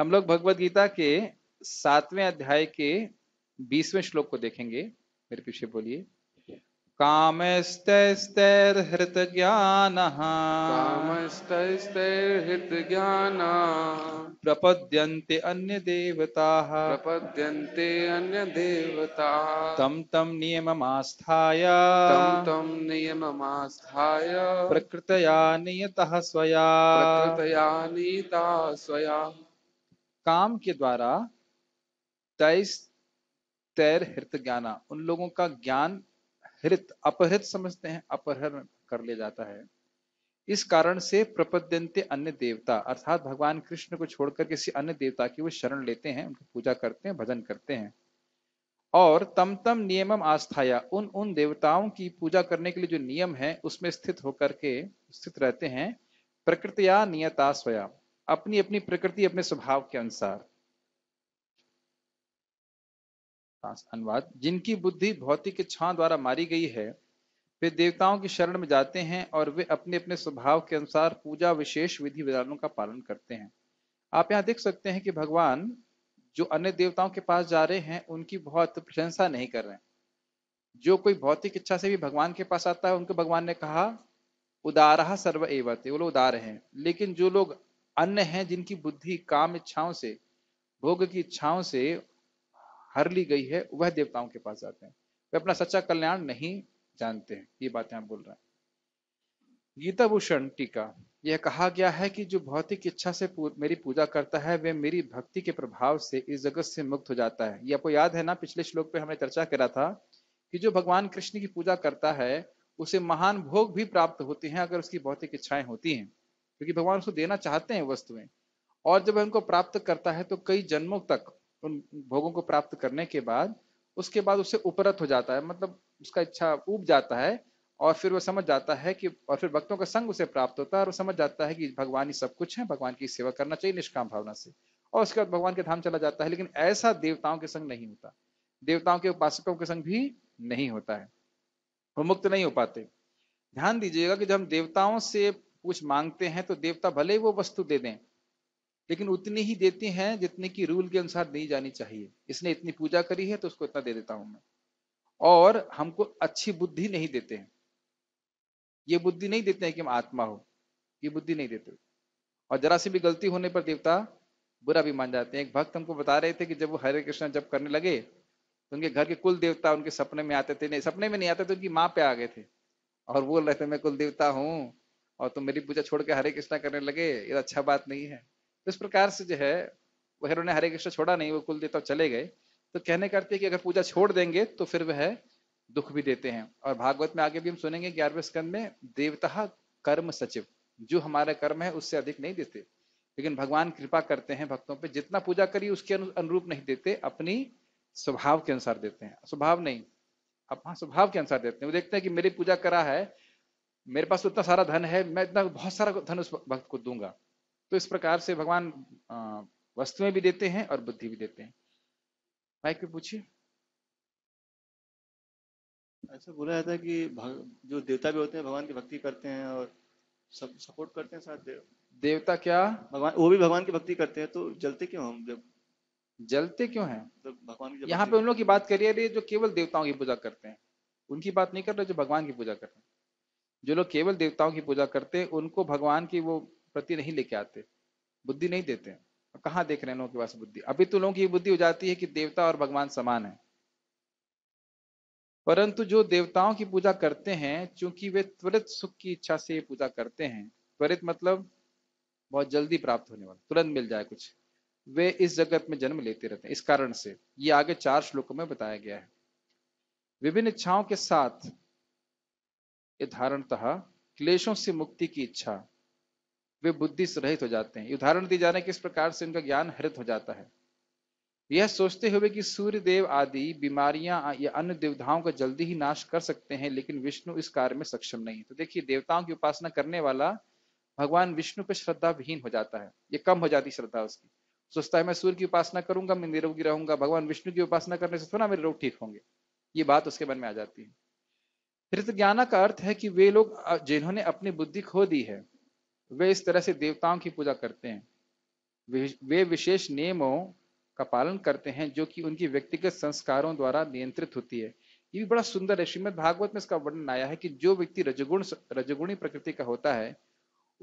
हम लोग भगवत गीता के सातवें अध्याय के बीसवें श्लोक को देखेंगे मेरे पीछे बोलिए हृत ज्ञान हृत ज्ञान प्रपद्यन्ते अन्य देवता प्रपद्यन्ते अन्य देवता तम तम आस्था तम नियम आस्था प्रकृतया नियतः स्वया प्रकृतया नियतः स्वया काम के द्वारा तेईस तैर हृत ज्ञाना उन लोगों का ज्ञान हृत अपहृत समझते हैं अपहरण कर ले जाता है इस कारण से प्रपद्यंते अन्य देवता अर्थात भगवान कृष्ण को छोड़कर किसी अन्य देवता की वो शरण लेते हैं उनकी पूजा करते हैं भजन करते हैं और तम तम नियमम आस्थाया उन उन देवताओं की पूजा करने के लिए जो नियम है उसमें स्थित होकर के स्थित रहते हैं प्रकृतिया नियता स्वया अपनी अपनी प्रकृति अपने स्वभाव के अनुसार अनुवाद जिनकी बुद्धि भौतिक इच्छाओं द्वारा मारी गई है वे देवताओं की शरण में जाते हैं और वे अपने अपने स्वभाव के अनुसार पूजा विशेष विधि विधानों का पालन करते हैं आप यहाँ देख सकते हैं कि भगवान जो अन्य देवताओं के पास जा रहे हैं उनकी बहुत प्रशंसा नहीं कर रहे हैं जो कोई भौतिक इच्छा से भी भगवान के पास आता है उनको भगवान ने कहा उदारहा सर्व एवते वो लोग उदार हैं लेकिन जो लोग अन्य हैं जिनकी बुद्धि काम इच्छाओं से भोग की इच्छाओं से हर ली गई है वह देवताओं के पास जाते हैं वे अपना सच्चा कल्याण नहीं जानते हैं ये बातें आप बोल रहे हैं गीता भूषण टीका यह कहा गया है कि जो भौतिक इच्छा से पूर, मेरी पूजा करता है वह मेरी भक्ति के प्रभाव से इस जगत से मुक्त हो जाता है ये आपको याद है ना पिछले श्लोक पे हमने चर्चा करा था कि जो भगवान कृष्ण की पूजा करता है उसे महान भोग भी प्राप्त होते हैं अगर उसकी भौतिक इच्छाएं होती हैं क्योंकि भगवान उसको देना चाहते हैं वस्तुएं और जब उनको प्राप्त करता है तो कई जन्मों तक उन भोगों को प्राप्त करने के बाद उसके बाद उससे उपरत हो जाता है मतलब उसका इच्छा उब जाता है और फिर वो समझ जाता है कि और फिर भक्तों का संग उसे प्राप्त होता है और वो समझ जाता है कि भगवान ही सब कुछ है भगवान की सेवा करना चाहिए निष्काम भावना से और उसके बाद भगवान के धाम चला जाता है लेकिन ऐसा देवताओं के संग नहीं होता देवताओं के उपासकों के संग भी नहीं होता है वो मुक्त नहीं हो पाते ध्यान दीजिएगा कि जब हम देवताओं से कुछ मांगते हैं तो देवता भले ही वो वस्तु दे दें लेकिन उतनी ही देते हैं जितने की रूल के अनुसार दी जानी चाहिए इसने इतनी पूजा करी है तो उसको इतना दे देता हूं मैं और हमको अच्छी बुद्धि नहीं देते हैं ये बुद्धि नहीं देते हैं कि हम आत्मा हो ये बुद्धि नहीं देते और जरा सी भी गलती होने पर देवता बुरा भी मान जाते हैं एक भक्त हमको बता रहे थे कि जब वो हरे कृष्ण जब करने लगे तो उनके घर के कुल देवता उनके सपने में आते थे नहीं सपने में नहीं आते थे उनकी माँ पे आ गए थे और बोल रहे थे मैं कुल देवता हूँ और तुम मेरी पूजा छोड़ के हरे कृष्णा करने लगे ये तो अच्छा बात नहीं है तो इस प्रकार से जो है वह उन्होंने हरे कृष्णा छोड़ा नहीं वो कुल देता तो चले गए तो कहने करते हैं कि अगर पूजा छोड़ देंगे तो फिर वह दुख भी देते हैं और भागवत में आगे भी हम सुनेंगे ग्यारहवें स्कंद में देवता कर्म सचिव जो हमारा कर्म है उससे अधिक नहीं देते लेकिन भगवान कृपा करते हैं भक्तों पर जितना पूजा करिए उसके अनुरूप नहीं देते अपनी स्वभाव के अनुसार देते हैं स्वभाव नहीं अपना स्वभाव के अनुसार देते हैं वो देखते हैं कि मेरी पूजा करा है मेरे पास तो इतना सारा धन है मैं इतना बहुत सारा धन उस भक्त को दूंगा तो इस प्रकार से भगवान वस्तुएं भी देते हैं और बुद्धि भी देते हैं माइक पे पूछिए ऐसा बोला जाता है कि जो देवता भी होते हैं भगवान की भक्ति करते हैं और सब सपोर्ट करते हैं साथ देव देवता क्या भगवान वो भी भगवान की भक्ति करते हैं तो जलते क्यों हम जब जलते क्यों हैं तो भगवान की यहाँ पे उन लोगों की बात करिए जो केवल देवताओं की पूजा करते हैं उनकी बात नहीं कर रहे जो भगवान की पूजा करते हैं जो लोग केवल देवताओं की पूजा करते हैं उनको भगवान की वो प्रति नहीं लेके आते बुद्धि नहीं देते हैं कहाँ देख रहे हैं लोगों के पास बुद्धि अभी तो लोगों की बुद्धि हो जाती है कि देवता और भगवान समान है परंतु जो देवताओं की पूजा करते हैं चूंकि वे त्वरित सुख की इच्छा से पूजा करते हैं त्वरित मतलब बहुत जल्दी प्राप्त होने वाला तुरंत मिल जाए कुछ वे इस जगत में जन्म लेते रहते हैं इस कारण से ये आगे चार श्लोकों में बताया गया है विभिन्न इच्छाओं के साथ ये धारणतः क्लेशों से मुक्ति की इच्छा वे बुद्धि से रहित हो जाते हैं उदाहरण दिए जाने रहे किस प्रकार से उनका ज्ञान हरित हो जाता है यह सोचते हुए कि सूर्य देव आदि बीमारियां या अन्य देवताओं का जल्दी ही नाश कर सकते हैं लेकिन विष्णु इस कार्य में सक्षम नहीं तो देखिए देवताओं की उपासना करने वाला भगवान विष्णु पर श्रद्धा विहीन हो जाता है ये कम हो जाती श्रद्धा उसकी सोचता है मैं सूर्य की उपासना करूंगा मैं निरोगी रहूंगा भगवान विष्णु की उपासना करने से थोड़ा मेरे रोग ठीक होंगे ये बात उसके मन में आ जाती है हृतज्ञाना का अर्थ है कि वे लोग जिन्होंने अपनी बुद्धि खो दी है वे इस तरह से देवताओं की पूजा करते हैं वे विशेष नियमों का पालन करते हैं जो कि उनकी व्यक्तिगत संस्कारों द्वारा नियंत्रित होती है ये भी बड़ा सुंदर है श्रीमद भागवत में इसका वर्णन आया है कि जो व्यक्ति रजगुण रजगुणी प्रकृति का होता है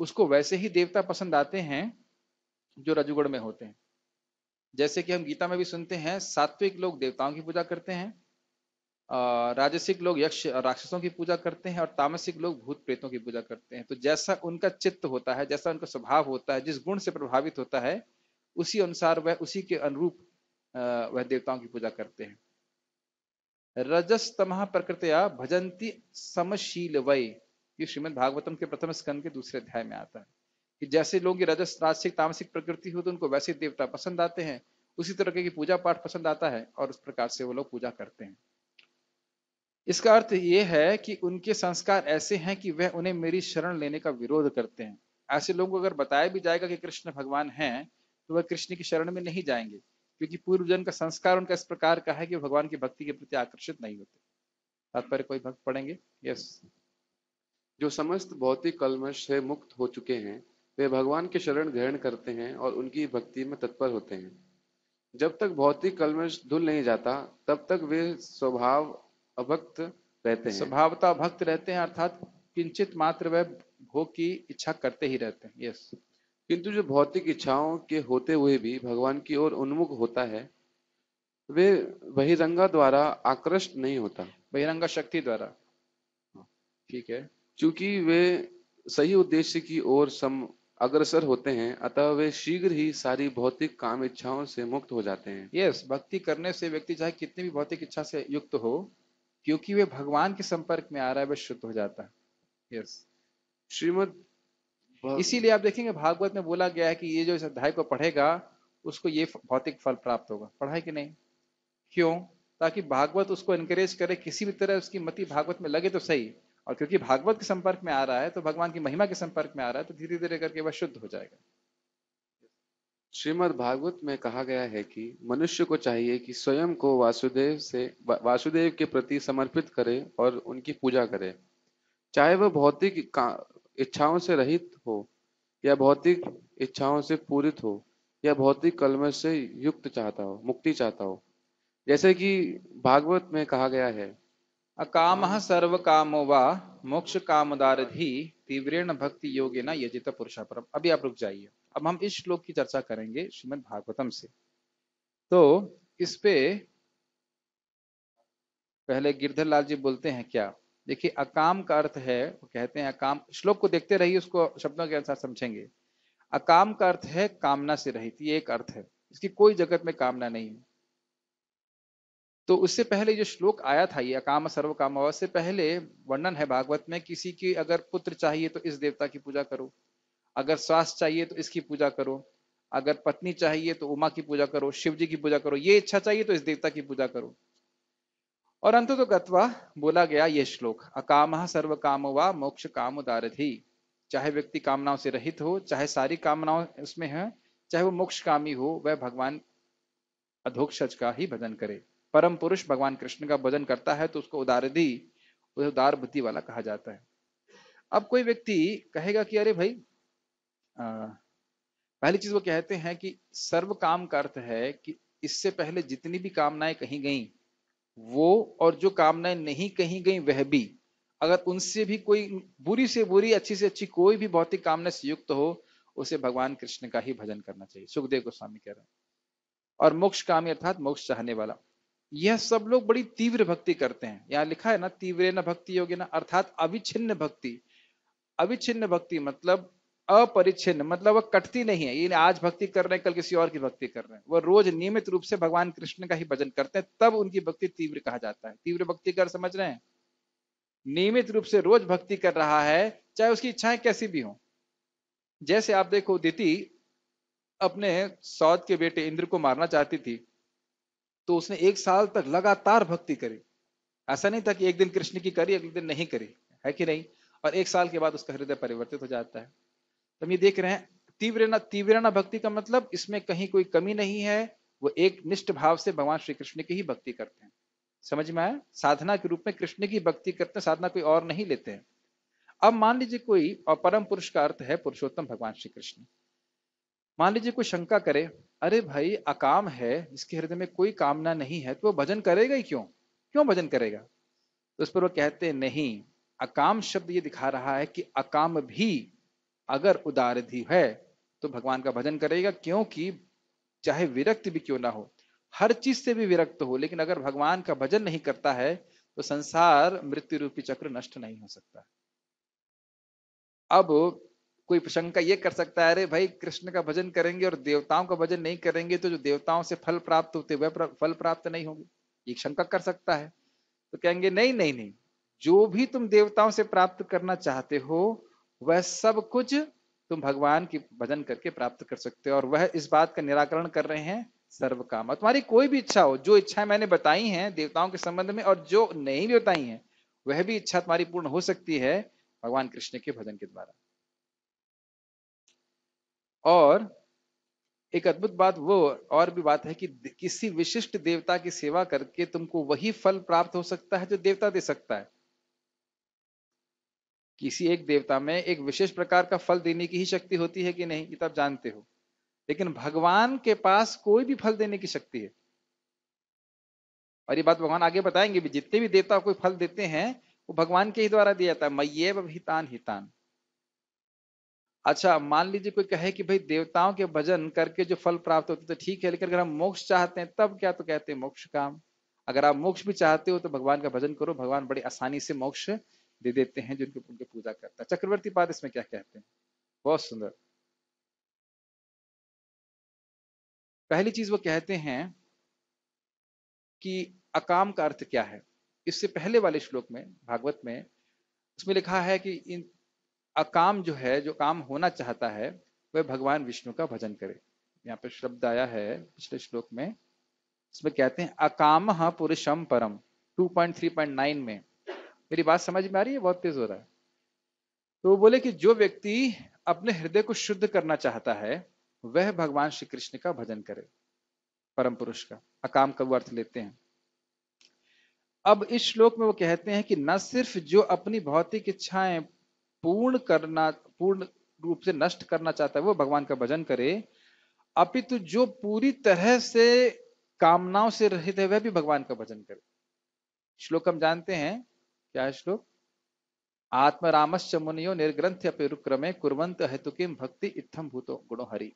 उसको वैसे ही देवता पसंद आते हैं जो रजगुण में होते हैं जैसे कि हम गीता में भी सुनते हैं सात्विक लोग देवताओं की पूजा करते हैं राजसिक लोग यक्ष राक्षसों की पूजा करते हैं और तामसिक लोग भूत प्रेतों की पूजा करते हैं तो जैसा उनका चित्त होता है जैसा उनका स्वभाव होता है जिस गुण से प्रभावित होता है उसी अनुसार वह उसी के अनुरूप वह देवताओं की पूजा करते हैं रजस तमह प्रकृतया भजंती समशील वय ये श्रीमद भागवतम के प्रथम स्कंद के दूसरे अध्याय में आता है कि जैसे लोग की रजस राजसिक तामसिक प्रकृति हो तो उनको वैसे देवता पसंद आते हैं उसी तरह की पूजा पाठ पसंद आता है और उस प्रकार से वो लोग पूजा करते हैं इसका अर्थ ये है कि उनके संस्कार ऐसे हैं कि वह उन्हें मेरी शरण लेने का विरोध करते हैं ऐसे लोगों को अगर बताया भी जाएगा कि कृष्ण भगवान हैं तो वह कृष्ण की शरण में नहीं जाएंगे क्योंकि पूर्व जन का संस्कार उनका इस प्रकार का है कि भगवान की भक्ति के प्रति आकर्षित नहीं होते तात्पर्य कोई भक्त पढ़ेंगे यस जो समस्त भौतिक कलमश से मुक्त हो चुके हैं वे भगवान के शरण ग्रहण करते हैं और उनकी भक्ति में तत्पर होते हैं जब तक भौतिक कलमश धुल नहीं जाता तब तक वे स्वभाव अभक्त रहते हैं स्वभावता भक्त रहते हैं अर्थात किंचित मात्र वह भोग की इच्छा करते ही रहते हैं यस किंतु जो भौतिक इच्छाओं के होते हुए भी भगवान की ओर उन्मुख होता है वे बहिरंगा द्वारा आकृष्ट नहीं होता बहिरंगा शक्ति द्वारा हाँ। ठीक है क्योंकि वे सही उद्देश्य की ओर सम अग्रसर होते हैं अतः वे शीघ्र ही सारी भौतिक काम इच्छाओं से मुक्त हो जाते हैं यस भक्ति करने से व्यक्ति चाहे कितनी भी भौतिक इच्छा से युक्त हो क्योंकि वे भगवान के संपर्क में आ रहा है वह शुद्ध हो जाता है यस श्रीमद इसीलिए आप देखेंगे भागवत में बोला गया है कि ये जो इस अध्याय को पढ़ेगा उसको ये भौतिक फल प्राप्त होगा पढ़ा है कि नहीं क्यों ताकि भागवत उसको इनकरेज करे किसी भी तरह उसकी मति भागवत में लगे तो सही और क्योंकि भागवत के संपर्क में आ रहा है तो भगवान की महिमा के संपर्क में आ रहा है तो धीरे धीरे करके वह शुद्ध हो जाएगा श्रीमद् भागवत में कहा गया है कि मनुष्य को चाहिए कि स्वयं को वासुदेव से वासुदेव के प्रति समर्पित करे और उनकी पूजा करे चाहे वह भौतिक इच्छाओं से रहित हो या भौतिक इच्छाओं से पूरित हो या भौतिक कलमश से युक्त चाहता हो मुक्ति चाहता हो जैसे कि भागवत में कहा गया है अकाम सर्व कामो व मोक्ष भी तीव्रेण भक्ति योगे न यजित पुरुषा परम अभी आप रुक जाइए अब हम इस श्लोक की चर्चा करेंगे श्रीमद भागवतम से तो इस पे पहले गिरधर लाल जी बोलते हैं क्या देखिए अकाम का अर्थ है वो कहते हैं अकाम श्लोक को देखते रहिए उसको शब्दों के अनुसार समझेंगे अकाम का अर्थ है कामना से रहित ये एक अर्थ है इसकी कोई जगत में कामना नहीं है तो उससे पहले जो श्लोक आया था ये अकाम सर्व काम से पहले वर्णन है भागवत में किसी की अगर पुत्र चाहिए तो इस देवता की पूजा करो अगर श्वास चाहिए तो इसकी पूजा करो अगर पत्नी चाहिए तो उमा की पूजा करो शिव जी की पूजा करो ये इच्छा चाहिए तो इस देवता की पूजा करो और अंत तो गत्वा बोला गया ये श्लोक अकाम सर्व काम व मोक्ष काम उदारधि चाहे व्यक्ति कामनाओं से रहित हो चाहे सारी कामनाओं उसमें है चाहे वो मोक्ष कामी हो वह भगवान अधोक्षज का ही भजन करे परम पुरुष भगवान कृष्ण का भजन करता है तो उसको उदारधि उदार बुद्धि वाला कहा जाता है अब कोई व्यक्ति कहेगा कि अरे भाई पहली चीज वो कहते हैं कि सर्व काम का अर्थ है कि इससे पहले जितनी भी कामनाएं कही गई वो और जो कामनाएं नहीं कही गई वह भी अगर उनसे भी कोई बुरी से बुरी अच्छी से अच्छी कोई भी भौतिक कामना से युक्त हो उसे भगवान कृष्ण का ही भजन करना चाहिए सुखदेव गोस्वामी कह रहे हैं और मोक्ष कामी अर्थात मोक्ष चाहने वाला यह सब लोग बड़ी तीव्र भक्ति करते हैं यहाँ लिखा है ना तीव्र न भक्ति योग्य ना अर्थात अविच्छिन्न भक्ति अविच्छिन्न भक्ति मतलब अपरिच्छिन्न मतलब वह कटती नहीं है ये आज भक्ति कर रहे हैं कल किसी और की भक्ति कर रहे हैं वह रोज नियमित रूप से भगवान कृष्ण का ही भजन करते हैं तब उनकी भक्ति तीव्र कहा जाता है तीव्र भक्ति कर समझ रहे हैं नियमित रूप से रोज भक्ति कर रहा है चाहे उसकी इच्छाएं कैसी भी हो जैसे आप देखो दीति अपने सौद के बेटे इंद्र को मारना चाहती थी तो उसने एक साल तक लगातार भक्ति करी ऐसा नहीं था कि एक दिन कृष्ण की करी अगले दिन नहीं करी है कि नहीं और एक साल के बाद उसका हृदय परिवर्तित हो जाता है हम ये देख रहे हैं तीव्र तीव्रना तीव्र भक्ति का मतलब इसमें कहीं कोई कमी नहीं है वो एक निष्ठ भाव से भगवान श्री कृष्ण की ही भक्ति करते हैं समझ में आया साधना के रूप में कृष्ण की भक्ति करते हैं साधना कोई और नहीं लेते हैं अब मान लीजिए कोई और परम पुरुष का अर्थ है पुरुषोत्तम भगवान श्री कृष्ण मान लीजिए कोई शंका करे अरे भाई अकाम है जिसके हृदय में कोई कामना नहीं है तो वो भजन करेगा ही क्यों क्यों भजन करेगा तो उस पर वो कहते नहीं अकाम शब्द ये दिखा रहा है कि अकाम भी अगर उदारधि है तो भगवान का भजन करेगा क्योंकि चाहे विरक्त भी क्यों ना हो हर चीज से भी विरक्त हो लेकिन अगर भगवान का भजन नहीं करता है तो संसार मृत्यु रूपी चक्र नष्ट नहीं हो सकता अब कोई शंका ये कर सकता है अरे भाई कृष्ण का भजन करेंगे और देवताओं का भजन नहीं करेंगे तो जो देवताओं से फल प्राप्त होते वह फल प्राप्त नहीं होंगे ये शंका कर सकता है तो कहेंगे नहीं नहीं नहीं जो भी तुम देवताओं से प्राप्त करना चाहते हो वह सब कुछ तुम भगवान की भजन करके प्राप्त कर सकते हो और वह इस बात का निराकरण कर रहे हैं सर्व काम तुम्हारी कोई भी इच्छा हो जो इच्छाएं मैंने बताई हैं देवताओं के संबंध में और जो नहीं भी बताई हैं वह भी इच्छा तुम्हारी पूर्ण हो सकती है भगवान कृष्ण के भजन के द्वारा और एक अद्भुत बात वो और भी बात है कि किसी विशिष्ट देवता की सेवा करके तुमको वही फल प्राप्त हो सकता है जो देवता दे सकता है किसी एक देवता में एक विशेष प्रकार का फल देने की ही शक्ति होती है कि नहीं ये तो आप जानते हो लेकिन भगवान के पास कोई भी फल देने की शक्ति है और ये बात भगवान आगे बताएंगे भी जितने भी देवता कोई फल देते हैं वो भगवान के ही द्वारा दिया जाता है मय्यव हितान हितान अच्छा मान लीजिए कोई कहे कि भाई देवताओं के भजन करके जो फल प्राप्त होते तो ठीक है लेकिन अगर हम मोक्ष चाहते हैं तब क्या तो कहते हैं मोक्ष काम अगर आप मोक्ष भी चाहते हो तो भगवान का भजन करो भगवान बड़ी आसानी से मोक्ष दे देते हैं जिनको उनकी पूजा करता है चक्रवर्ती पाद इसमें क्या कहते हैं बहुत सुंदर पहली चीज वो कहते हैं कि अकाम का अर्थ क्या है इससे पहले वाले श्लोक में भागवत में उसमें लिखा है कि इन अकाम जो है जो काम होना चाहता है वह भगवान विष्णु का भजन करे यहाँ पर शब्द आया है पिछले श्लोक में इसमें कहते हैं अकाम पुरुषम परम 2.3.9 में मेरी बात समझ में आ रही है बहुत तेज हो रहा है तो वो बोले कि जो व्यक्ति अपने हृदय को शुद्ध करना चाहता है वह भगवान श्री कृष्ण का भजन करे परम पुरुष का अकाम का वो अर्थ लेते हैं अब इस श्लोक में वो कहते हैं कि न सिर्फ जो अपनी भौतिक इच्छाएं पूर्ण करना पूर्ण रूप से नष्ट करना चाहता है वो भगवान का भजन करे अपितु जो पूरी तरह से कामनाओं से रहित है वह भी भगवान का भजन करे श्लोक हम जानते हैं क्या है श्लोक आत्मरामश्च मुनियो निर्ग्रंथ पेरुक्रमे कुरवंत हेतु किम भक्ति इत्थम भूतो गुणो हरि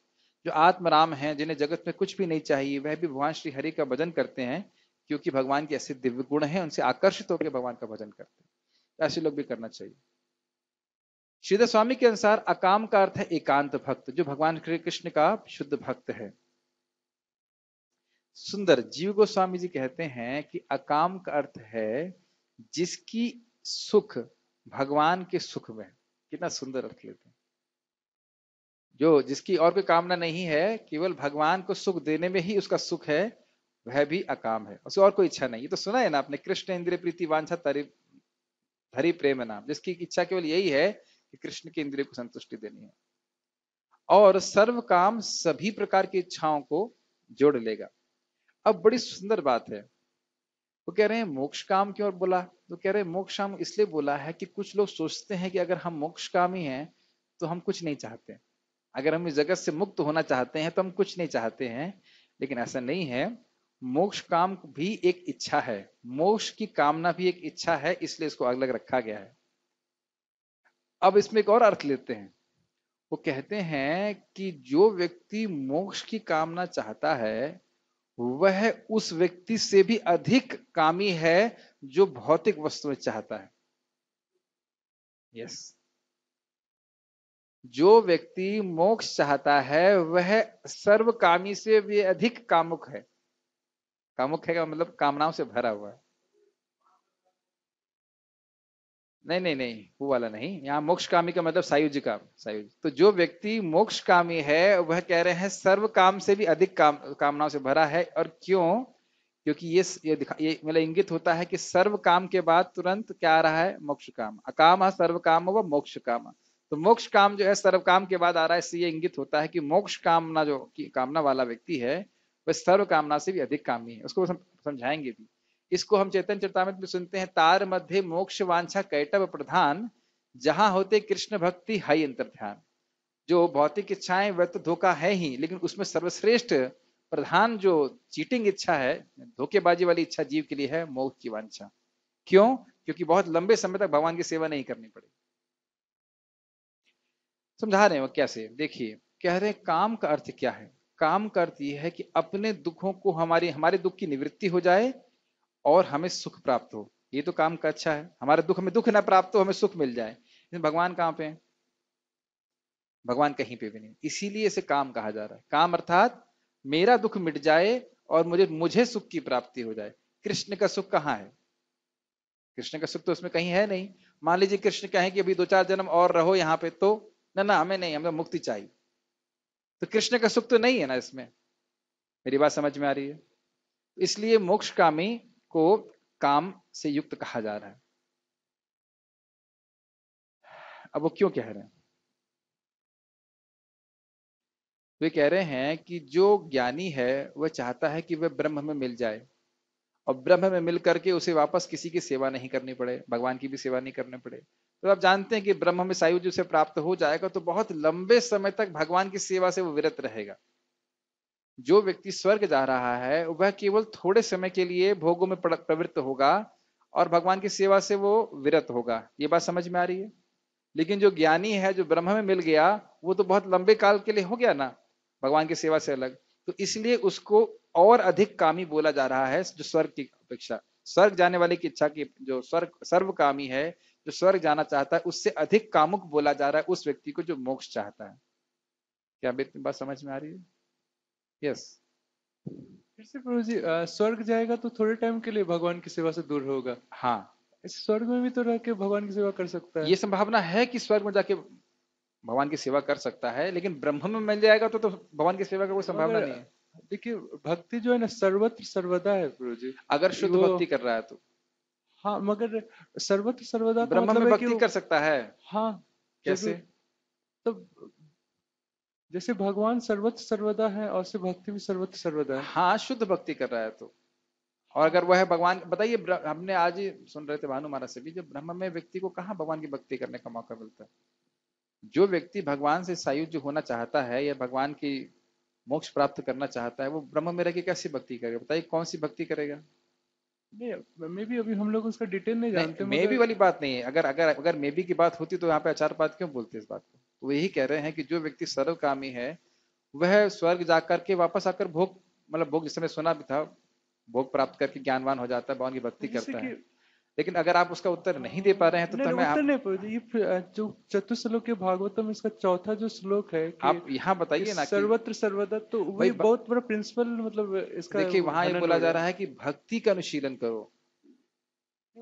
जो आत्मराम हैं जिन्हें जगत में कुछ भी नहीं चाहिए वह भी भगवान श्री हरि का भजन करते हैं क्योंकि भगवान के ऐसे दिव्य गुण हैं उनसे आकर्षित होकर भगवान का भजन करते हैं तो ऐसे लोग भी करना चाहिए श्रीधर स्वामी के अनुसार अकाम का अर्थ है एकांत भक्त जो भगवान श्री कृष्ण का शुद्ध भक्त है सुंदर जीव गोस्वामी जी कहते हैं कि अकाम का अर्थ है जिसकी सुख भगवान के सुख में कितना सुंदर रख लेते हैं जो जिसकी और कोई कामना नहीं है केवल भगवान को सुख देने में ही उसका सुख है वह भी अकाम है उसे और कोई इच्छा नहीं ये तो सुना है ना आपने कृष्ण इंद्रिय प्रीति वांछा तरी धरी प्रेम नाम जिसकी इच्छा केवल यही है कि कृष्ण के इंद्रिय को संतुष्टि देनी है और सर्व काम सभी प्रकार की इच्छाओं को जोड़ लेगा अब बड़ी सुंदर बात है वो कह रहे हैं मोक्ष काम की बोला तो कह रहे हैं मोक्ष काम इसलिए बोला है कि कुछ लोग सोचते हैं कि अगर हम मोक्ष काम ही हैं तो हम कुछ नहीं चाहते अगर हम इस जगत से मुक्त होना चाहते हैं तो हम कुछ नहीं चाहते हैं लेकिन ऐसा नहीं है मोक्ष काम भी एक इच्छा है मोक्ष की कामना भी एक इच्छा है इसलिए इसको अलग रखा गया है अब इसमें एक और अर्थ लेते हैं वो कहते हैं कि जो व्यक्ति मोक्ष की कामना चाहता है वह उस व्यक्ति से भी अधिक कामी है जो भौतिक वस्तुएं चाहता है यस yes. जो व्यक्ति मोक्ष चाहता है वह सर्व कामी से भी अधिक कामुक है कामुक है का मतलब कामनाओं से भरा हुआ है नहीं नहीं नहीं वो वाला नहीं यहाँ मोक्ष कामी का मतलब सायुज काम सायुज तो जो व्यक्ति मोक्ष कामी है वह कह रहे हैं सर्व काम से भी अधिक काम कामनाओं से भरा है और क्यों क्योंकि ये ये दिखा ये मतलब इंगित होता है कि सर्व काम के बाद तुरंत क्या आ रहा है मोक्ष काम अकाम सर्व काम व मोक्ष काम तो मोक्ष काम जो है सर्व काम के बाद आ रहा है इससे ये इंगित होता है कि मोक्ष कामना जो की कामना वाला व्यक्ति है वह सर्व कामना से भी अधिक कामी है उसको समझाएंगे भी इसको हम चैतन चरतामृत में सुनते हैं तार मध्य मोक्ष वांछा कैटव प्रधान जहां होते कृष्ण भक्ति हाई अंतर ध्यान जो भौतिक इच्छाएं वह तो धोखा है ही लेकिन उसमें सर्वश्रेष्ठ प्रधान जो चीटिंग इच्छा है धोखेबाजी वाली इच्छा जीव के लिए है मोक्ष की वांछा क्यों क्योंकि बहुत लंबे समय तक भगवान की सेवा नहीं करनी पड़ेगी समझा रहे हैं कैसे देखिए कह रहे हैं काम का अर्थ क्या है काम का अर्थ यह है कि अपने दुखों को हमारी हमारे दुख की निवृत्ति हो जाए और हमें सुख प्राप्त हो ये तो काम का अच्छा है हमारे दुख में दुख ना प्राप्त हो हमें सुख मिल जाए लेकिन भगवान कहाँ पे है भगवान कहीं पे भी नहीं इसीलिए इसे काम कहा जा रहा है काम अर्थात मेरा दुख मिट जाए और मुझे मुझे सुख की प्राप्ति हो जाए कृष्ण का सुख कहाँ है कृष्ण का सुख तो उसमें कहीं है नहीं मान लीजिए कृष्ण कहें कि अभी दो चार जन्म और रहो यहाँ पे तो ना ना हमें नहीं हमें मुक्ति चाहिए तो कृष्ण का सुख तो नहीं है ना इसमें मेरी बात समझ में आ रही है इसलिए मोक्ष कामी को काम से युक्त कहा जा रहा है अब वो क्यों कह रहे हैं वे कह रहे हैं कि जो ज्ञानी है वह चाहता है कि वह ब्रह्म में मिल जाए और ब्रह्म में मिल करके उसे वापस किसी की सेवा नहीं करनी पड़े भगवान की भी सेवा नहीं करनी पड़े तो आप जानते हैं कि ब्रह्म में सायुज उसे प्राप्त हो जाएगा तो बहुत लंबे समय तक भगवान की सेवा से वो विरत रहेगा जो व्यक्ति स्वर्ग जा रहा है वह केवल थोड़े समय के लिए भोगों में प्रवृत्त होगा और भगवान की सेवा से वो विरत होगा ये बात समझ में आ रही है लेकिन जो ज्ञानी है जो ब्रह्म में मिल गया वो तो बहुत लंबे काल के लिए हो गया ना भगवान की सेवा से अलग तो इसलिए उसको और अधिक कामी बोला जा रहा है जो स्वर्ग की अपेक्षा स्वर्ग जाने वाले की इच्छा की जो स्वर्ग कामी है जो स्वर्ग जाना चाहता है उससे अधिक कामुक बोला जा रहा है उस व्यक्ति को जो मोक्ष चाहता है क्या बात समझ में आ रही है यस फिर से प्रभु जी स्वर्ग जाएगा तो थोड़े टाइम के लिए भगवान की सेवा से दूर होगा हाँ इस स्वर्ग में भी तो रह के भगवान की सेवा कर सकता है ये संभावना है कि स्वर्ग में जाके भगवान की सेवा कर सकता है लेकिन ब्रह्म में मिल जाएगा तो तो भगवान की सेवा का कोई संभावना नहीं है देखिए भक्ति जो है ना सर्वत्र सर्वदा है प्रभु जी अगर शुद्ध भक्ति कर रहा है तो हाँ मगर सर्वत्र सर्वदा तो ब्रह्म मतलब में भक्ति कर सकता है हाँ कैसे तो जैसे भगवान सर्वत्र सर्वदा है और से भक्ति भी सर्वत्र सर्वदा है हाँ शुद्ध भक्ति कर रहा है तो और अगर वह है भगवान बताइए हमने आज ही सुन रहे थे भानु महाराज से भी जब ब्रह्म में व्यक्ति को कहाँ भगवान की भक्ति करने का मौका मिलता है जो व्यक्ति भगवान से सायुज होना चाहता है या भगवान की मोक्ष प्राप्त करना चाहता है वो ब्रह्म में रहकर कैसी भक्ति करेगा बताइए कौन सी भक्ति करेगा मे भी अभी हम लोग उसका डिटेल नहीं जानते मे भी वाली बात नहीं है अगर अगर अगर मे बी की बात होती तो यहाँ पे अचार पात क्यों बोलते इस बात को वही कह रहे हैं कि जो व्यक्ति सर्वकामी है वह स्वर्ग जाकर के वापस आकर भोग मतलब भोग जिसमें सुना भी था भोग प्राप्त करके ज्ञानवान हो जाता है भगवान की भक्ति करता है लेकिन अगर आप उसका उत्तर नहीं दे पा रहे हैं तो नहीं, आप... नहीं जो चतुश्लोक के में इसका चौथा जो श्लोक है आप यहाँ बताइए ना सर्वत्र सर्वदा तो वही बहुत बड़ा प्रिंसिपल मतलब इसका देखिए वहां ये बोला जा रहा है कि भक्ति का अनुशीलन करो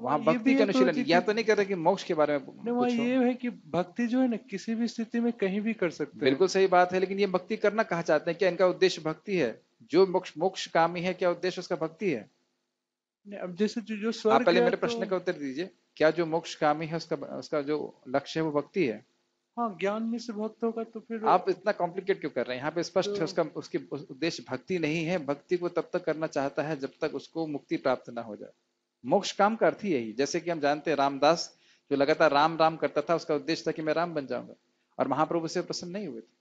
वहाँ भक्ति का तो अनुशीलन या तो नहीं कर रहे कि मोक्ष के बारे में वहाँ ये है कि भक्ति जो है ना किसी भी स्थिति में कहीं भी कर सकते हैं बिल्कुल सही बात है लेकिन ये भक्ति करना कहा चाहते हैं क्या इनका उद्देश्य भक्ति है जो मोक्ष मोक्ष कामी है क्या उद्देश्य उसका भक्ति है अब जैसे जो जो आप पहले मेरे तो- प्रश्न का उत्तर दीजिए क्या जो मोक्ष कामी है उसका उसका जो लक्ष्य है वो भक्ति है हाँ ज्ञान में से भक्त होगा तो फिर आप इतना कॉम्प्लिकेट क्यों कर रहे हैं यहाँ पे स्पष्ट तो... है उसका उसके उद्देश्य भक्ति नहीं है भक्ति को तब तक करना चाहता है जब तक उसको मुक्ति प्राप्त ना हो जाए मोक्ष काम का अर्थ ही यही जैसे कि हम जानते हैं रामदास जो लगातार राम राम करता था उसका उद्देश्य था कि मैं राम बन जाऊंगा और महाप्रभु से प्रसन्न नहीं हुए थे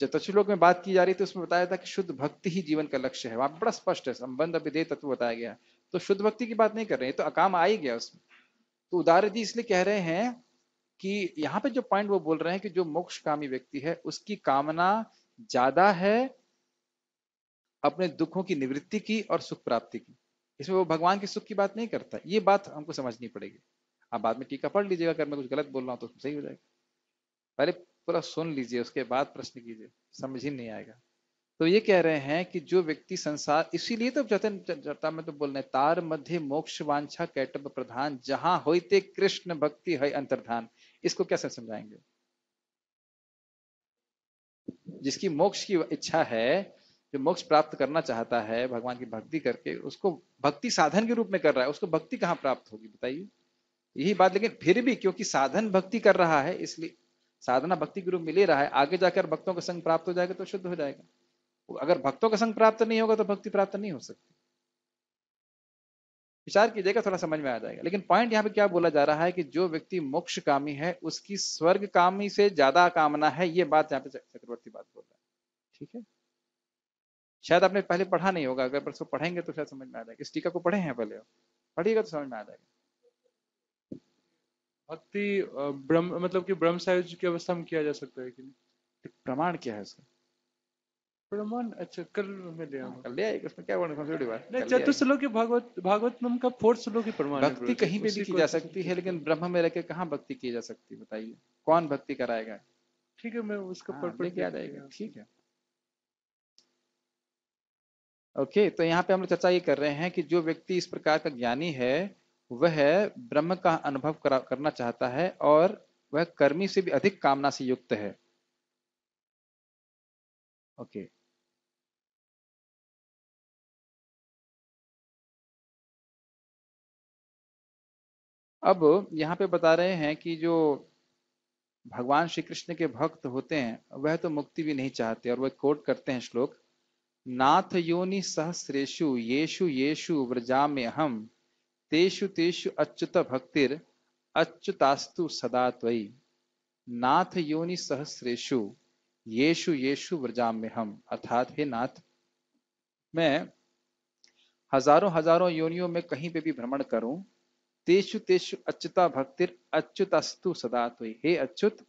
जब तत्वलोक में बात की जा रही थी उसमें बताया था कि शुद्ध भक्ति ही जीवन का लक्ष्य है वहां बड़ा स्पष्ट है संबंध अभी तत्व बताया गया तो शुद्ध भक्ति की बात नहीं कर रहे हैं तो अकाम आ ही गया उसमें तो उदार जी इसलिए कह रहे हैं कि यहाँ पे जो पॉइंट वो बोल रहे हैं कि जो मोक्ष कामी व्यक्ति है उसकी कामना ज्यादा है अपने दुखों की निवृत्ति की और सुख प्राप्ति की इसमें वो भगवान के सुख की बात नहीं करता ये बात हमको समझनी पड़ेगी आप बाद में टीका पढ़ लीजिएगा अगर मैं कुछ गलत बोल रहा हूँ तो सही हो जाएगा पहले पूरा सुन लीजिए उसके बाद प्रश्न कीजिए समझ ही नहीं आएगा तो ये कह रहे हैं कि जो व्यक्ति संसार इसीलिए तो जतन जता में तो बोल रहे तार मध्य मोक्ष वांछा कैटब प्रधान जहां होते कृष्ण भक्ति है अंतर्धान इसको कैसे समझाएंगे जिसकी मोक्ष की इच्छा है जो मोक्ष प्राप्त करना चाहता है भगवान की भक्ति करके उसको भक्ति साधन के रूप में कर रहा है उसको भक्ति कहाँ प्राप्त होगी बताइए यही बात लेकिन फिर भी क्योंकि साधन भक्ति कर रहा है इसलिए साधना भक्ति के रूप में ले रहा है आगे जाकर भक्तों का संग प्राप्त हो जाएगा तो शुद्ध हो जाएगा अगर भक्तों का संग प्राप्त नहीं होगा तो भक्ति प्राप्त नहीं हो सकती विचार कीजिएगा थोड़ा समझ में आ जाएगा लेकिन पॉइंट यहाँ पे क्या बोला जा रहा है कि जो व्यक्ति मोक्ष कामी है उसकी स्वर्ग कामी से ज्यादा कामना है ये बात यहाँ पे चक्रवर्ती बात बोल रहा है ठीक है शायद आपने पहले पढ़ा नहीं होगा अगर परसों पढ़ेंगे तो शायद समझ में आ जाएगा इस टीका को पढ़े हैं पहले पढ़िएगा तो समझ में आ जाएगा भक्ति ब्रह्म मतलब कि ब्रह्म सायुज की अवस्था में किया जा सकता है कि नहीं प्रमाण क्या है इसका प्रमाण अच्छा कल में ले हाँ, आऊंगा ले आएगा उसमें क्या बात नहीं श्लोक की भागवत का फोर्थ श्लोक प्रमाण भक्ति कहीं पे भी की जा सकती है लेकिन ब्रह्म में रहकर कहाँ भक्ति की जा सकती है बताइए कौन भक्ति कराएगा ठीक है मैं उसका हाँ, पढ़ पढ़ आ जाएगा ठीक है ओके तो यहाँ पे हम लोग चर्चा ये कर रहे हैं कि जो व्यक्ति इस प्रकार का ज्ञानी है वह ब्रह्म का अनुभव करना चाहता है और वह कर्मी से भी अधिक कामना से युक्त है ओके अब यहाँ पे बता रहे हैं कि जो भगवान श्री कृष्ण के भक्त होते हैं वह तो मुक्ति भी नहीं चाहते और वह कोट करते हैं श्लोक नाथ योनि सहस्रेशु येषु येषु व्रजाम्य हम तेषु तेषु अच्युत भक्तिर अच्युतास्तु सदा त्वयि नाथ योनि सहस्रेशु येषु येषु में हम अर्थात हे नाथ मैं हजारों हजारों योनियों में कहीं पे भी भ्रमण करूं तेषु तेषु अच्युता भक्तिर अच्युतास्तु सदा त्वयि हे अच्युत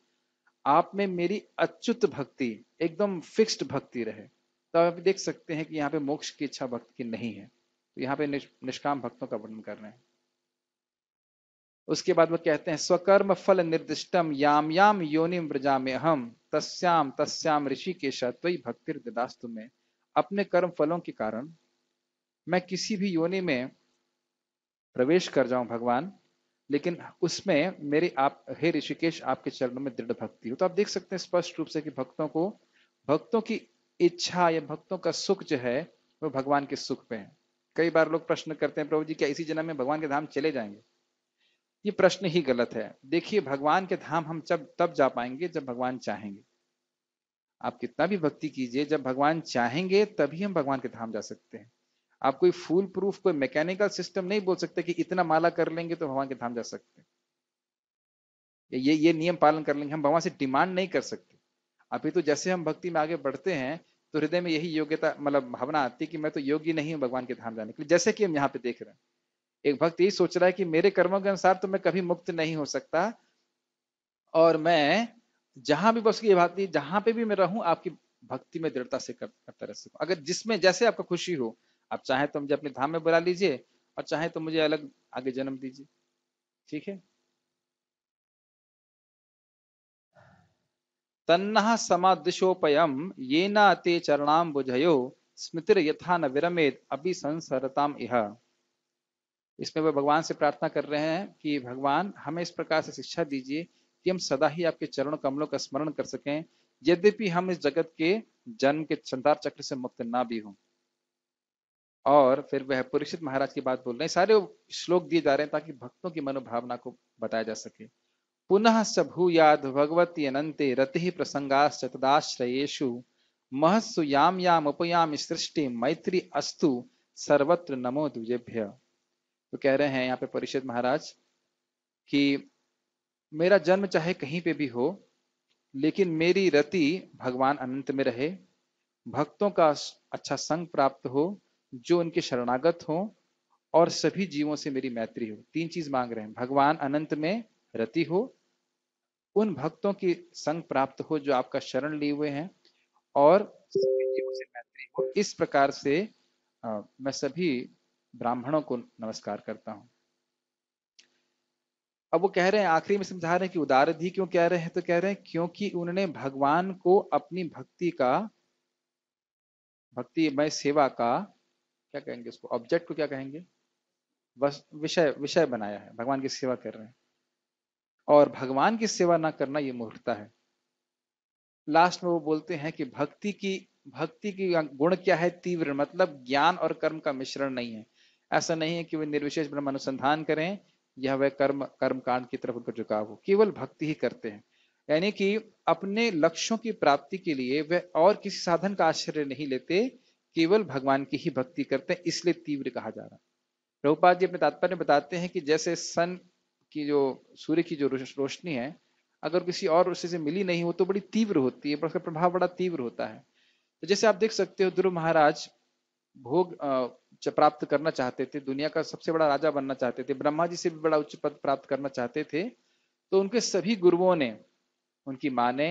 आप में मेरी अच्युत भक्ति एकदम फिक्स्ड भक्ति रहे तो आप देख सकते हैं कि यहाँ पे मोक्ष की इच्छा भक्त की नहीं है तो यहाँ पे निष्काम भक्तों का वर्णन कर रहे हैं उसके बाद वो कहते हैं स्वकर्म फल निर्दिष्टम याम याम योनि व्रजा में हम तस्याम तस्याम ऋषि के शत्वी भक्ति में अपने कर्म फलों के कारण मैं किसी भी योनि में प्रवेश कर जाऊं भगवान लेकिन उसमें मेरे आप हे ऋषिकेश आपके चरणों में दृढ़ भक्ति हो तो आप देख सकते हैं स्पष्ट रूप से कि भक्तों को भक्तों की इच्छा या भक्तों का सुख जो है वो भगवान के सुख पे है कई बार लोग प्रश्न करते हैं प्रभु जी क्या इसी जन्म में भगवान के धाम चले जाएंगे ये प्रश्न ही गलत है देखिए भगवान के धाम हम जब तब जा पाएंगे जब भगवान चाहेंगे आप कितना भी भक्ति कीजिए जब भगवान चाहेंगे तभी हम भगवान के धाम जा सकते हैं आप कोई फूल प्रूफ कोई मैकेनिकल सिस्टम नहीं बोल सकते कि इतना माला कर लेंगे तो भगवान के धाम जा सकते हैं ये ये नियम पालन कर लेंगे हम भगवान से डिमांड नहीं कर सकते अभी तो जैसे हम भक्ति में आगे बढ़ते हैं तो हृदय में यही योग्यता मतलब भावना आती है कि मैं तो योग्य नहीं हूँ भगवान के धाम जाने के लिए जैसे कि हम यहाँ पे देख रहे हैं एक भक्त यही सोच रहा है कि मेरे कर्मों के अनुसार तो मैं कभी मुक्त नहीं हो सकता और मैं जहां भी बस की भक्ति जहां पे भी मैं रहूं आपकी भक्ति में दृढ़ता से कर, करता रह सकूं अगर जिसमें जैसे आपको खुशी हो आप चाहे तो मुझे अपने धाम में बुला लीजिए और चाहे तो मुझे अलग आगे जन्म दीजिए ठीक है तन्नः समादिशोपयम ये न ते चरणाम्बुझयो स्मृतिर यथा न विरमेद अभी संसरताम इह इसमें वह भगवान से प्रार्थना कर रहे हैं कि भगवान हमें इस प्रकार से शिक्षा दीजिए कि हम सदा ही आपके चरण कमलों का स्मरण कर सकें यद्यपि हम इस जगत के जन्म के संतार चक्र से मुक्त ना भी हों और फिर वह परीक्षित महाराज की बात बोल रहे हैं सारे श्लोक दिए जा रहे हैं ताकि भक्तों की मनोभावना को बताया जा सके पुनः स भूयाद भगवती अनंते रति प्रसंगाश्च तदाश्रयेशु महत्सु याम याम उपयाम सृष्टि मैत्री अस्तु सर्वत्र नमो दुजेभ्य तो कह रहे हैं यहाँ पे परिषद महाराज कि मेरा जन्म चाहे कहीं पे भी हो लेकिन मेरी रति भगवान अनंत में रहे भक्तों का अच्छा संग प्राप्त हो जो उनके शरणागत हो और सभी जीवों से मेरी मैत्री हो तीन चीज मांग रहे हैं भगवान अनंत में रति हो उन भक्तों की संग प्राप्त हो जो आपका शरण लिए हुए हैं और मैत्री हो इस प्रकार से आ, मैं सभी ब्राह्मणों को नमस्कार करता हूं अब वो कह रहे हैं आखिरी में समझा रहे हैं कि उदारधि क्यों कह रहे हैं तो कह रहे हैं क्योंकि उन्होंने भगवान को अपनी भक्ति का भक्ति मैं सेवा का क्या कहेंगे उसको ऑब्जेक्ट को क्या कहेंगे विषय विषय बनाया है भगवान की सेवा कर रहे हैं और भगवान की सेवा ना करना ये मूर्खता है लास्ट में वो बोलते हैं कि भक्ति की भक्ति की गुण क्या है तीव्र मतलब ज्ञान और कर्म का मिश्रण नहीं है ऐसा नहीं है कि वे निर्विशेष ब्रह्म अनुसंधान करें यह वह कर्म कर्म कांड की तरफ उनका झुकाव हो केवल भक्ति ही करते हैं यानी कि अपने लक्ष्यों की प्राप्ति के लिए वे और किसी साधन का आश्रय नहीं लेते केवल भगवान की ही भक्ति करते हैं इसलिए तीव्र कहा जा रहा है प्रभुपाद जी अपने तात्पर्य बताते हैं कि जैसे सन की जो सूर्य की जो रोशनी है अगर किसी और रोशनी से मिली नहीं हो तो बड़ी तीव्र होती है पर उसका प्रभाव बड़ा तीव्र होता है तो जैसे आप देख सकते हो ध्रुव महाराज भोग प्राप्त करना चाहते थे दुनिया का सबसे बड़ा राजा बनना चाहते थे ब्रह्मा जी से भी बड़ा उच्च पद प्राप्त करना चाहते थे तो उनके सभी गुरुओं ने उनकी माँ ने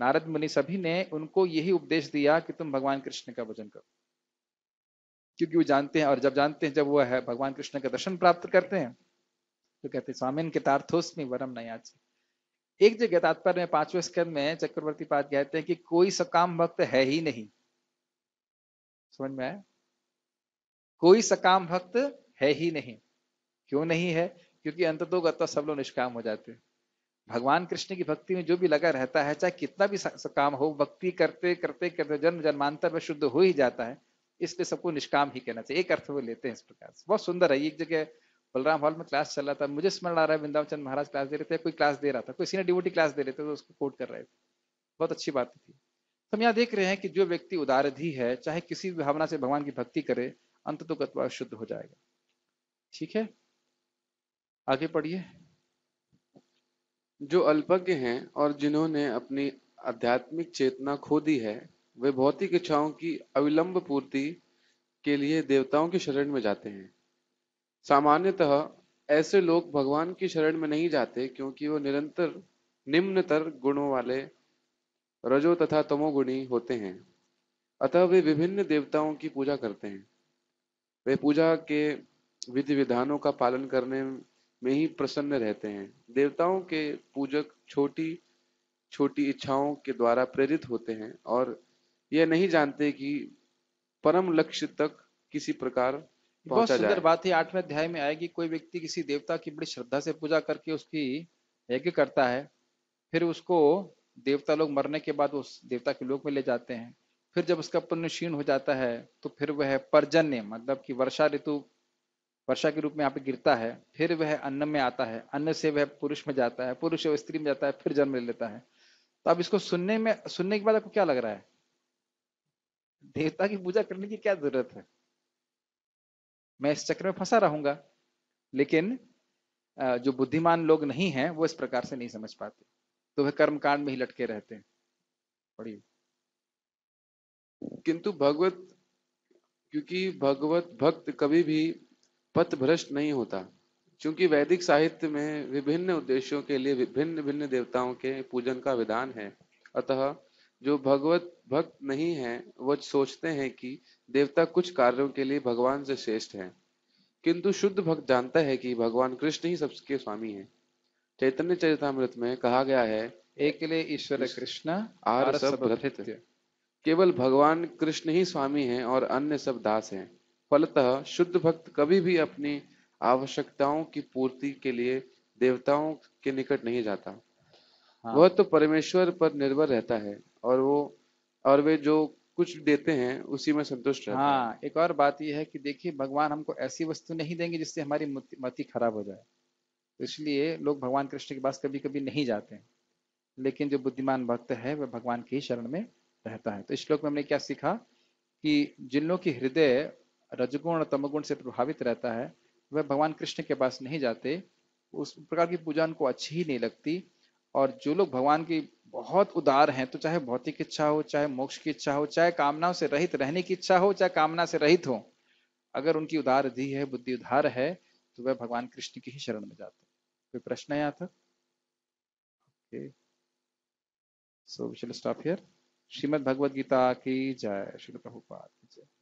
नारद मुनि सभी ने उनको यही उपदेश दिया कि तुम भगवान कृष्ण का भजन करो क्योंकि वो जानते हैं और जब जानते हैं जब वो है भगवान कृष्ण का दर्शन प्राप्त करते हैं तो कहते स्वामिन कितार्थोस्मि वरम नयाची एक जगह तात्पर्य में पांचवें स्कंद में चक्रवर्ती पाद कहते हैं कि कोई सकाम भक्त है ही नहीं समझ में आया कोई सकाम भक्त है ही नहीं क्यों नहीं है क्योंकि अंत दो तो सब लोग निष्काम हो जाते हैं भगवान कृष्ण की भक्ति में जो भी लगा रहता है चाहे कितना भी काम हो भक्ति करते करते करते जन्म जन्मांतर में शुद्ध हो ही जाता है इसलिए सबको निष्काम ही कहना चाहिए एक अर्थ वो लेते हैं इस प्रकार से बहुत सुंदर है एक जगह बलराम हॉल में क्लास चल रहा था मुझे स्मरण आ रहा है वृंदावन चंद महाराज क्लास दे रहे थे कोई क्लास दे रहा था कोई सीनियर डिवोटी क्लास दे रहे थे तो उसको कोट कर रहे थे बहुत अच्छी बात थी तो हम यहाँ देख रहे हैं कि जो व्यक्ति उदारधी है चाहे किसी भी भावना से भगवान की भक्ति करे अंत तो शुद्ध हो जाएगा ठीक है आगे पढ़िए जो अल्पज्ञ हैं और जिन्होंने अपनी आध्यात्मिक चेतना खो दी है वे भौतिक इच्छाओं की अविलंब पूर्ति के लिए देवताओं के शरण में जाते हैं सामान्यतः ऐसे लोग भगवान की शरण में नहीं जाते क्योंकि वो निरंतर निम्नतर गुणों वाले रजो तथा तमोगुणी होते हैं अतः वे विभिन्न देवताओं की पूजा करते हैं वे पूजा के विधि विधानों का पालन करने में ही प्रसन्न रहते हैं देवताओं के पूजक छोटी छोटी इच्छाओं के द्वारा प्रेरित होते हैं और यह नहीं जानते कि परम लक्ष्य तक किसी प्रकार बहुत सुंदर बात है आठवें अध्याय में आएगी कोई व्यक्ति किसी देवता की बड़ी श्रद्धा से पूजा करके उसकी यज्ञ करता है फिर उसको देवता लोग मरने के बाद उस देवता के लोक में ले जाते हैं फिर जब उसका पुण्य क्षीण हो जाता है तो फिर वह पर्जन्य मतलब कि वर्षा ऋतु वर्षा के रूप में यहाँ पे गिरता है फिर वह अन्न में आता है अन्न से वह पुरुष में जाता है पुरुष स्त्री में जाता है फिर जन्म ले लेता है तो अब इसको सुनने में सुनने के बाद आपको क्या लग रहा है देवता की पूजा करने की क्या जरूरत है मैं इस चक्र में फंसा रहूंगा लेकिन जो बुद्धिमान लोग नहीं हैं वो इस प्रकार से नहीं समझ पाते तो वह कर्म कांड में ही लटके रहते हैं पढ़िए किंतु भगवत क्योंकि भगवत भक्त कभी भी पथ भ्रष्ट नहीं होता क्योंकि वैदिक साहित्य में विभिन्न उद्देश्यों के लिए विभिन्न भिन्न देवताओं के पूजन का विधान है अतः जो भगवत भक्त नहीं है वह सोचते हैं कि देवता कुछ कार्यों के लिए भगवान से श्रेष्ठ हैं किंतु शुद्ध भक्त जानता है कि भगवान कृष्ण ही सबके स्वामी हैं चैतन्य चरितमृत में कहा गया है एक ईश्वर कृष्ण आर सब रथित केवल भगवान कृष्ण ही स्वामी हैं और अन्य सब दास हैं फलतः शुद्ध भक्त कभी भी अपनी आवश्यकताओं की पूर्ति के लिए देवताओं के निकट नहीं जाता हाँ। वह तो परमेश्वर पर निर्भर रहता है और वो और वे जो कुछ देते हैं उसी में संतुष्ट रहते हाँ है। एक और बात यह है कि देखिए भगवान हमको ऐसी वस्तु नहीं देंगे जिससे हमारी मति खराब हो जाए तो इसलिए लोग भगवान कृष्ण के पास कभी कभी नहीं जाते हैं लेकिन जो बुद्धिमान भक्त है वह भगवान के ही शरण में रहता है तो इस श्लोक में हमने क्या सीखा कि जिन लोग की हृदय रजगुण और तमगुण से प्रभावित रहता है वह भगवान कृष्ण के पास नहीं जाते उस प्रकार की पूजा उनको अच्छी ही नहीं लगती और जो लोग भगवान की बहुत उदार हैं तो चाहे भौतिक इच्छा हो चाहे मोक्ष की इच्छा हो चाहे कामनाओं से रहित रहने की इच्छा हो चाहे कामना से रहित हो अगर उनकी उदार दी है बुद्धि उधार है तो वह भगवान कृष्ण की ही शरण में जाते कोई प्रश्न है यहाँ तक okay so we stop here Shrimad Bhagavad Gita की जय श्री प्रभुपाद की जय